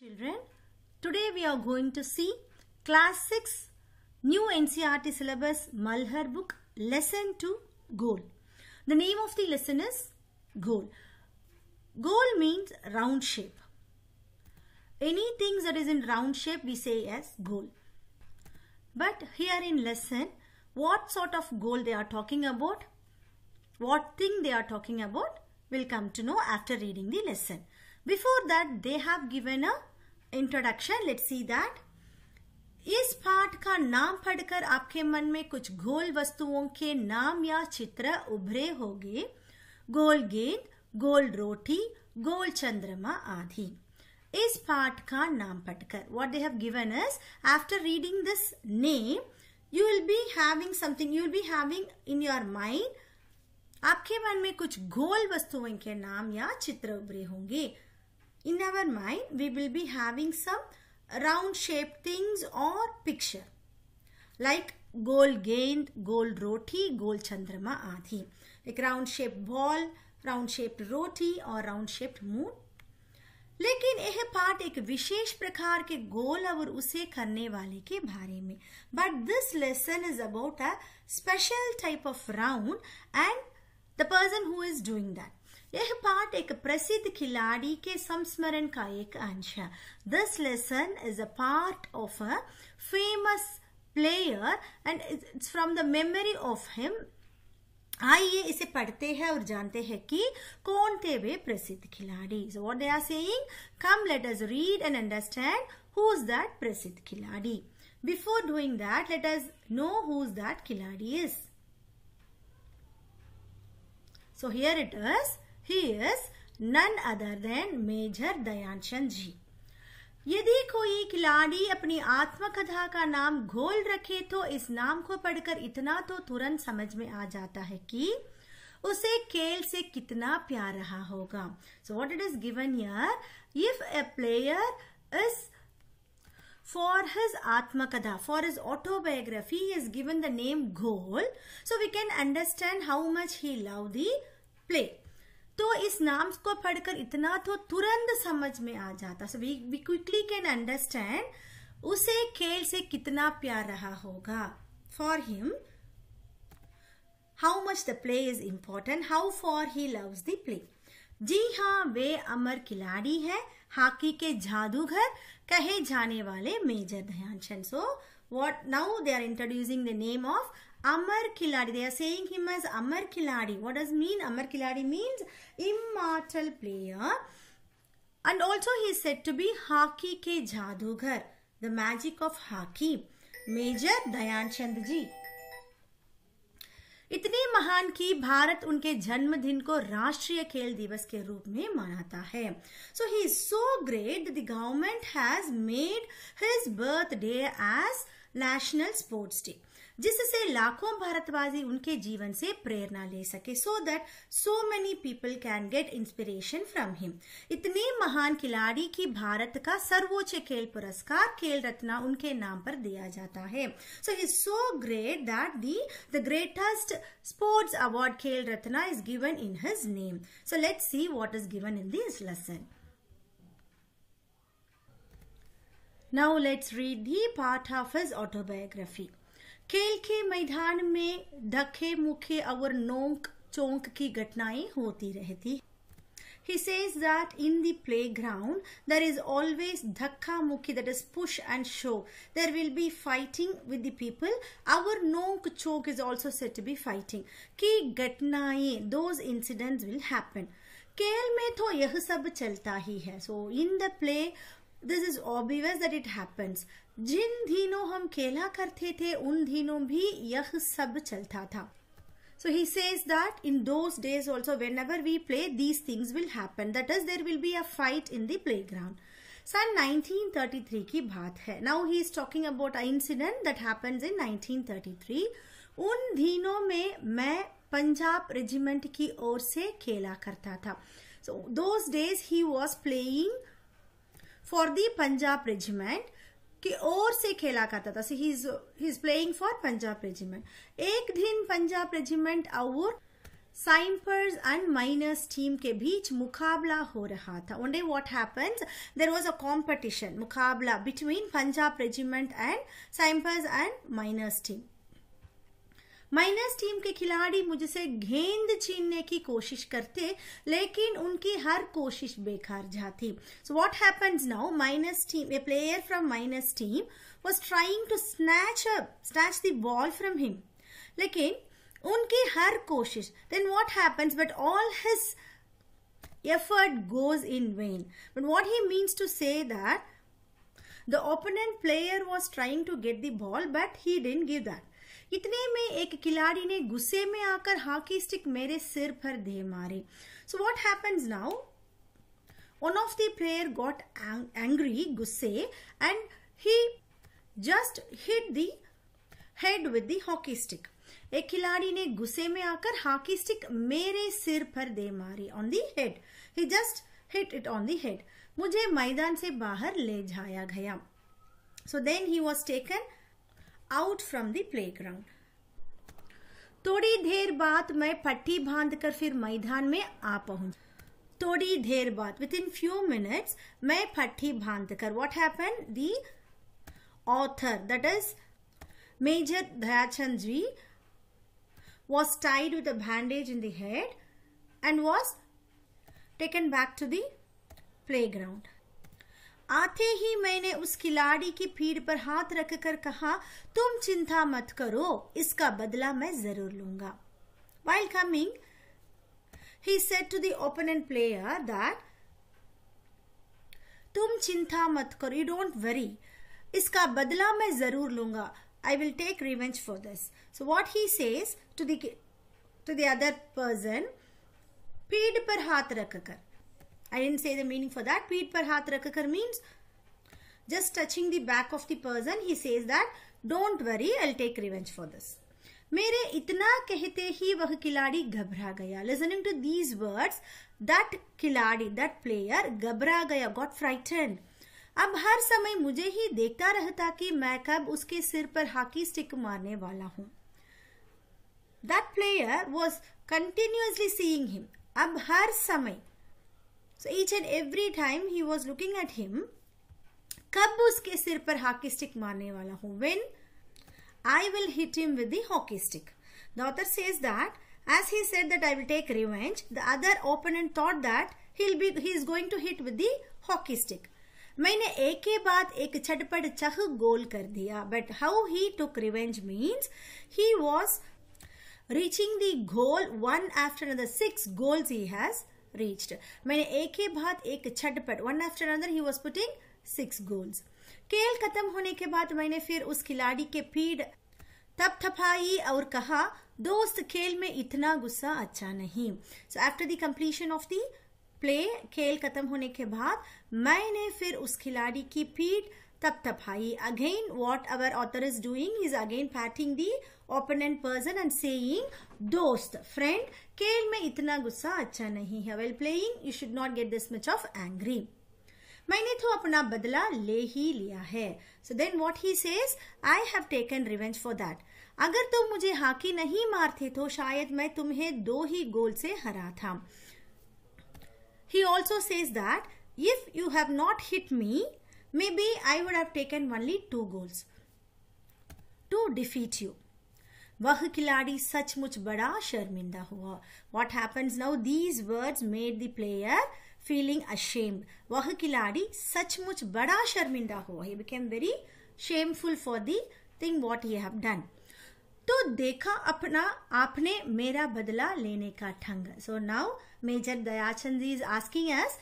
Children, today we are going to see Class 6 New NCRT Syllabus Malhar Book Lesson 2 Goal. The name of the lesson is Goal. Goal means round shape. Anything that is in round shape we say as goal. But here in lesson, what sort of goal they are talking about, what thing they are talking about, will come to know after reading the lesson. Before that, they have given a introduction let see that इस पाठ का नाम पढ़कर आपके मन में कुछ गोल वस्तुओं के नाम या चित्र उभरे होंगे गोल गेंद गोल रोटी गोल चंद्रमा आदि इस पाठ का नाम पढ़कर what they have given is after reading this name you will be having something you will be having in your mind आपके मन में कुछ गोल वस्तुओं के नाम या चित्र उभरे होंगे in our mind we will be having some round shaped things or picture like gold gend, gold roti, gold chandrama aadhi. Like round shaped ball, round shaped roti or round shaped moon. लेकिन यह पाठ एक विशेष प्रकार के गोल और उसे करने वाले के बारे में but this lesson is about a special type of round and the person who is doing that यह पाठ एक प्रसिद्ध खिलाड़ी के संस्मरण का एक अंश है this lesson is a part of a famous player and it's from the memory of him आइए इसे पढ़ते हैं और जानते हैं कि कौन थे वे प्रसिद्ध खिलाड़ी so what they are saying come let us read and understand who is that प्रसिद्ध खिलाड़ी before doing that let us know who is that खिलाड़ी is so here it is he is none other than major Dhyan Chand ji यदि कोई खिलाड़ी अपनी आत्मकथा का नाम घोल रखे तो इस नाम को पढ़कर इतना तो तुरंत समझ में आ जाता है कि उसे खेल से कितना प्यार रहा होगा so what it is given यर if a player is for his आत्मकथा for his autobiography is given the name Goal so we can understand how much he love the play तो इस नाम्स को पढ़कर इतना तो तुरंत समझ में आ जाता so we quickly can understand उसे खेल से कितना प्यार रहा होगा for him how much the play is important how for he loves the play जी हाँ वे अमर खिलाड़ी है हॉकी के जादूगर कहे जाने वाले major Dhyan Chand so what now they are introducing the name of अमर खिलाड़ी they are saying him as अमर खिलाड़ी व्हाट डज मीन अमर खिलाड़ी means immortal player and also he is said to be hockey के जादूगर the magic of hockey major Dhyan Chand ji इतनी महान की भारत उनके जन्मदिन को राष्ट्रीय खेल दिवस के रूप में मनाता है so he is so great the government has made his birthday as national sports day जिससे लाखों भारतवासी उनके जीवन से प्रेरणा ले सके so that so many people can get inspiration from him इतने महान खिलाड़ी की भारत का सर्वोच्च खेल पुरस्कार खेल रत्ना उनके नाम पर दिया जाता है so is so great that the the greatest sports award Khel Ratna is given in his name so let's see what is given in this lesson Now let's read the part of his autobiography. खेल के मैदान में धक्के मुखे और नोंक चोंक की घटनाएं होती रहती He says that in the playground there is always dhakka mukhi that is push and show There will be fighting with the people. Our nonk chok is also said to be fighting. Ki ghatnaye those incidents will happen. खेल में तो यह सब चलता ही है so in the play this is obvious that it happens जिन दिनों हम खेला करते थे उन दिनों भी यह सब चलता था So he says that in those days also whenever we play these things will happen. That is there will be a fight in the playground. सन 1933 ki baat hai now he is talking about a incident that happens in 1933 un dino mein main punjab regiment ki or se khela karta tha so those days he was playing for the Punjab regiment की ओर से खेला करता था he is playing for Punjab regiment एक दिन Punjab regiment और साइंपर्स and miners team के बीच मुकाबला हो रहा था one what what there was a competition मुकाबला between Punjab regiment and sappers and miners team minus team के खिलाड़ी मुझसे गेंद छीनने की कोशिश करते लेकिन उनकी हर कोशिश बेकार जाती so what happens now minus team a player from minus team was trying to snatch up snatch the ball from him लेकिन उनकी हर कोशिश then what happens but all his effort goes in vain but what he means to say that the opponent player was trying to get the ball but he didn't give that इतने में एक खिलाड़ी ने गुस्से में आकर hockey stick मेरे सिर पर दे मारी so what happens now one of the player got angry गुस्से and he just hit the head with the hockey stick एक खिलाड़ी ने गुस्से में आकर हॉकी स्टिक मेरे सिर पर दे मारी on the head he just hit it on the head मुझे मैदान से बाहर ले जाया गया so then he was taken out from the play थोड़ी देर बाद मैं पट्टी बांधकर फिर मैदान में आ पहुंच थोड़ी देर बाद विद इन फ्यू मिनट्स मैं पट्टी बांधकर what happen the author that is major Dhyan Chand ji was tied with a bandage in the head and was taken back to the play ground आते ही मैंने उस खिलाड़ी की पीठ पर हाथ रखकर कहा तुम चिंता मत करो इसका बदला मैं जरूर लूंगा while coming he said to the player that तुम चिंता मत करो यू डोंट वरी इसका बदला मैं जरूर लूंगा I will take revenge for this so what he says to the to person पीठ पर हाथ रखकर I didn't say the meaning for that. Peet par haath rakhakar means just touching the back of the person. He says that don't worry, I'll take revenge for this. मेरे इतना कहते ही वह खिलाड़ी घबरा गया listening to these words that खिलाड़ी that player घबरा गया गॉट फ्राइटन अब हर समय मुझे ही देखता रहता कि मैं कब उसके सिर पर हॉकी स्टिक मारने वाला हूं that player was continuously seeing him अब हर समय so each and every time he was looking at him कब उसके सिर पर हॉकी स्टिक मारने वाला हूं when I will hit him with the hockey stick the author says that As he said that I will take revenge, the other opponent thought that he'll be he is going to hit with the hockey stick. मैंने एक के बाद एक छटपट चह goal कर दिया but how he took revenge means he was reaching the goal one after another six goals he has reached. मैंने एक ही बात एक छटपट one after another he was putting six goals खेल खत्म होने के बाद मैंने फिर उस खिलाड़ी के पीठ थपथपाई और कहा दोस्त खेल में इतना गुस्सा अच्छा नहीं so after the completion of the play खेल खत्म होने के बाद मैंने फिर उस खिलाड़ी की पीठ taptapai. Again, what our author is doing is again patting the opponent person and saying, dost, friend, खेल में इतना गुस्सा अच्छा नहीं है. While playing, you should not get this much of angry. मैंने तो अपना बदला ले ही लिया है so then what he says I have taken revenge for that अगर तुम मुझे हाकी नहीं मारते तो शायद मैं तुम्हें दो ही गोल से हरा था he also says that if you have not hit me maybe I would have taken only two goals to defeat you. वह खिलाड़ी सचमुच बड़ा शर्मिंदा हुआ what happens now these words made the player feeling ashamed वह खिलाड़ी सचमुच बड़ा शर्मिंदा हुआ he became very shameful for the thing what you have done तो देखा अपना आपने मेरा बदला लेने का ठंग so now major Dhyan Chand is asking as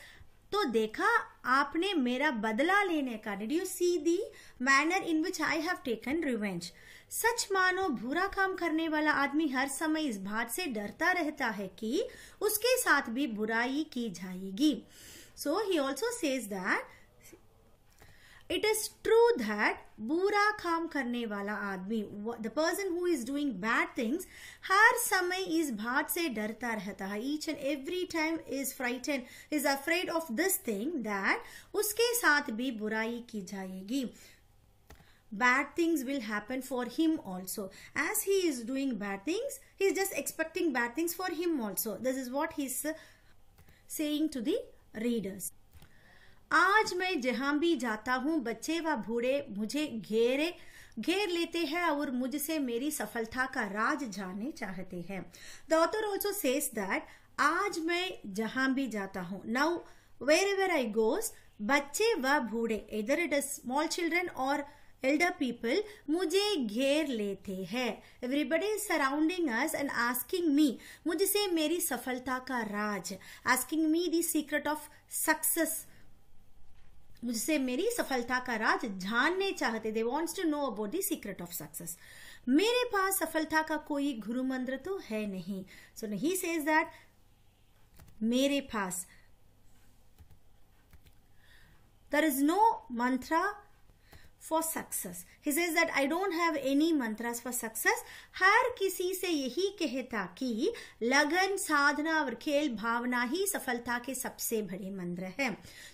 तो देखा आपने मेरा बदला लेने का did you see the manner in which I have taken revenge सच मानो बुरा काम करने वाला आदमी हर समय इस बात से डरता रहता है कि उसके साथ भी बुराई की जाएगी so he also says that It is true that बुरा काम करने वाला आदमी the person who is doing bad things हर समय इस बात से डरता रहता है each and every time is frighten is afraid of this thing that उसके साथ भी बुराई की जाएगी bad things will happen for him also as he is doing bad things he is just expecting bad things for him also this is what he is saying to the readers आज मैं जहां भी जाता हूँ बच्चे व बूढ़े मुझे घेरे घेर लेते हैं और मुझसे मेरी सफलता का राज जानने चाहते हैं the author also says that आज मैं जहां भी जाता हूँ now wherever I goes बच्चे व बूढ़े इधर इट इज स्मॉल चिल्ड्रन और एल्डर पीपल मुझे घेर लेते हैं everybody surrounding surrounding us and asking मुझसे मेरी सफलता का राज asking me the secret of success मुझसे मेरी सफलता का राज जानने चाहते they wants to know about the secret of success मेरे पास सफलता का कोई गुरु मंत्र तो है नहीं सो ही सेज दैट मेरे पास there is no mantra for success he says that I don't have any mantras for success हर किसी से यही कहता कि लगन साधना और खेल भावना ही सफलता के सबसे बड़े मंत्र है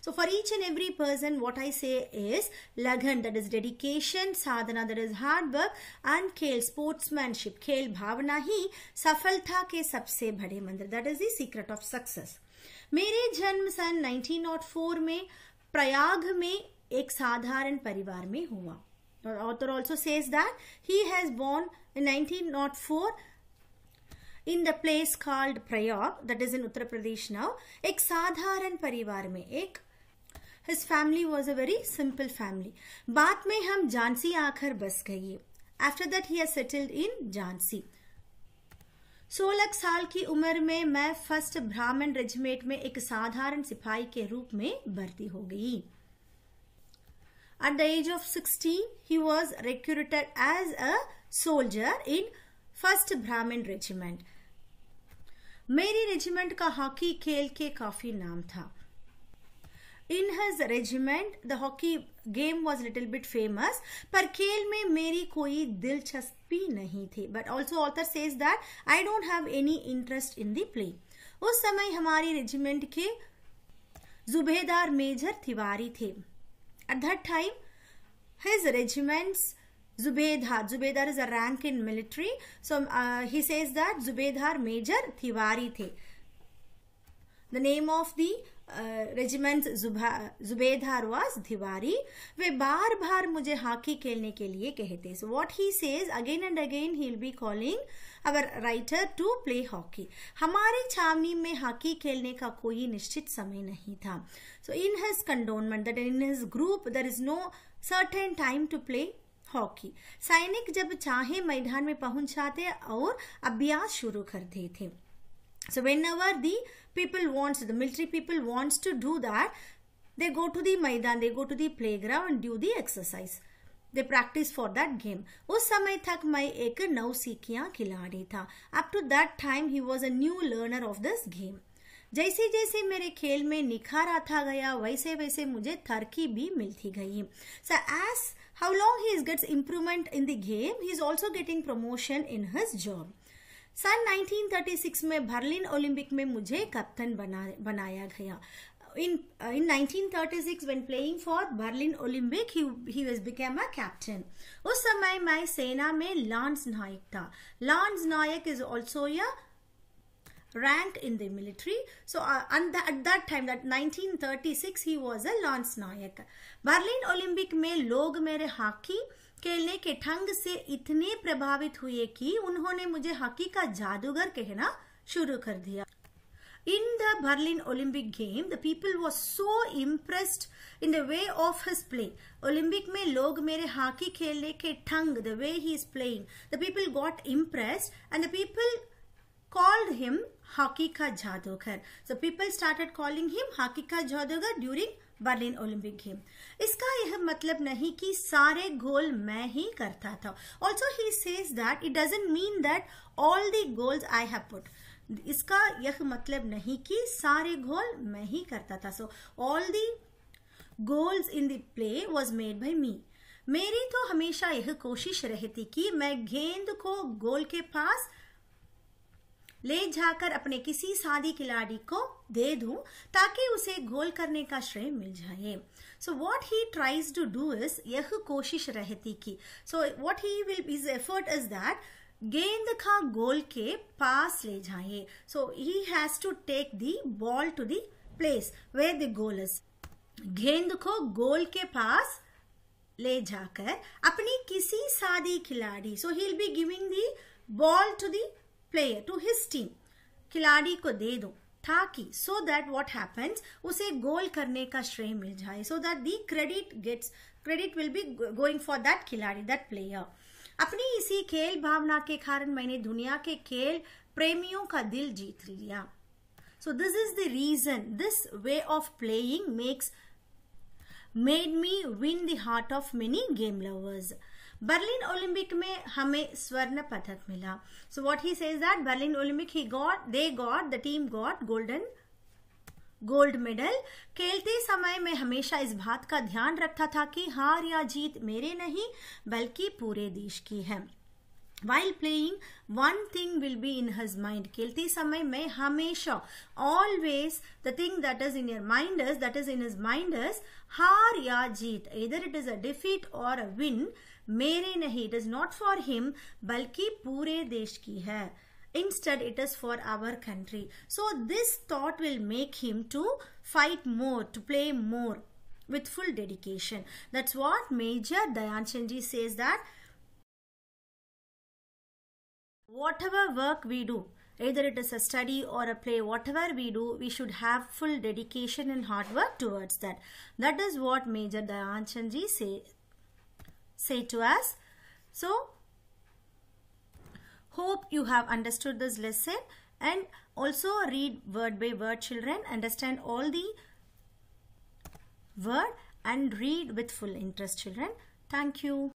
so for each and every person what I say is लगन दैट इज डेडिकेशन साधना that is hard work and खेल स्पोर्ट्समैनशिप खेल भावना ही सफलता के सबसे बड़े मंत्र that is the secret of success मेरे जन्म सन 1904 में प्रयाग में एक साधारण परिवार में हुआ और author also says that he has born in 1904 in the place called Prayag that is in Uttar Pradesh now एक साधारण परिवार में एक his family was a very simple family बाद में हम झांसी आकर बस गई after that he has settled in Jhansi सोलह साल की उम्र में मैं फर्स्ट ब्राह्मण रेजिमेंट में एक साधारण सिपाही के रूप में भर्ती हो गई At the age of 16, he was recruited as a soldier in 1st Brahmin Regiment. मेरी रेजिमेंट का हॉकी खेल के काफी नाम था in his regiment the hockey game was little bit famous पर खेल में मेरी कोई दिलचस्पी नहीं थी but also author says that I don't have any interest in the play उस समय हमारी रेजिमेंट के जुबेदार मेजर तिवारी थे At that time, his regiments zubedar zubedar is a rank in military. So uh, he says that zubedar Major Tiwari the. The name of the uh, regiment Zubedhar was Tiwari. ve bar bar mujhe hockey khelne ke liye kehte So what he says again and again he will be calling uh, our writer to play hockey हमारे छावनी में hockey खेलने का कोई निश्चित समय नहीं था so in his cantonment that in his group there is no certain time to play hockey सैनिक जब चाहे मैदान में पहुंचाते और अभ्यास शुरू करते थे so when our the people wants the military people wants to do that they go to the maidan they go to the play ground do the exercise they practice for that game उस समय तक मैं एक सीखिया खिलाड़ी था up to that time he was a new learner of this game जैसे जैसे मेरे खेल में निखार आता गया वैसे वैसे मुझे थरकी भी मिलती गई sir as how long he is gets improvement in the game he is also getting promotion in his job सन 1936 में बर्लिन ओलंपिक में मुझे कप्तान बना बनाया गया in uh, in 1936 when playing for Berlin Olympic he he was became a captain us samay मैं sena mein lance Nayak tha lance Nayak is also a rank in the military so uh, and the, at that time that 1936 he was a lance nayak berlin olympic mein log mere hockey खेलने के ढंग से इतने प्रभावित हुए कि उन्होंने मुझे हॉकी का जादूगर कहना शुरू कर दिया in the Berlin Olympic game, the people was so impressed in the way of his play. Olympic mein log mere hockey khelne ke thang the way he is playing, the people got impressed and the people called him hockey ka jadugar So people started calling him hockey ka jadugar during Berlin Olympic game इसका यह मतलब नहीं कि सारे गोल मैं ही करता था also he says that it doesn't mean that all the goals I have put इसका यह मतलब नहीं कि सारे गोल मैं ही करता था so all the goals in the play was made by me मेरी तो हमेशा यह कोशिश रहती कि मैं गेंद को गोल के पास ले जाकर अपने किसी सादी खिलाड़ी को दे दूं ताकि उसे गोल करने का श्रेय मिल जाए so what he tries to do is यह कोशिश रहती की so what he will is effort is that गेंद का गोल के पास ले जाए so he has to take the ball to the place way the goal is गेंद को गोल के पास ले जाकर अपनी किसी सादी खिलाड़ी so he be giving the ball to the player to his team खिलाड़ी को दे दो ताकि सो दैट व्हाट हैपेंस उसे गोल करने का श्रेय मिल जाए so that the credit gets credit will be going for that खिलाड़ी दैट प्लेयर अपनी इसी खेल भावना के कारण मैंने दुनिया के खेल प्रेमियों का दिल जीत लिया so this is the reason this way of playing makes made me win the heart of many game lovers Berlin Olympic में हमें स्वर्ण पदक मिला so what he says that Berlin Olympic he got they got the team got golden gold medal खेलते समय मैं हमेशा इस बात का ध्यान रखता था कि हार या जीत मेरे नहीं बल्कि पूरे देश की है while playing one thing will be in his mind खेलते समय मैं हमेशा always the thing that is in your mind that is in his mind हार या जीत इधर इट इज अ डिफीट और अ विन मेरे नहीं it is not for him बल्कि पूरे देश की है Instead, it is for our country. So this thought will make him to fight more, to play more with full dedication. That's what Major Dayan Chandji says that whatever work we do, either it is a study or a play whatever we do we should have full dedication and hard work towards that that is what major Chandji say say to us so Hope you have understood this lesson and also read word by word children. Understand all the word and read with full interest children. Thank you.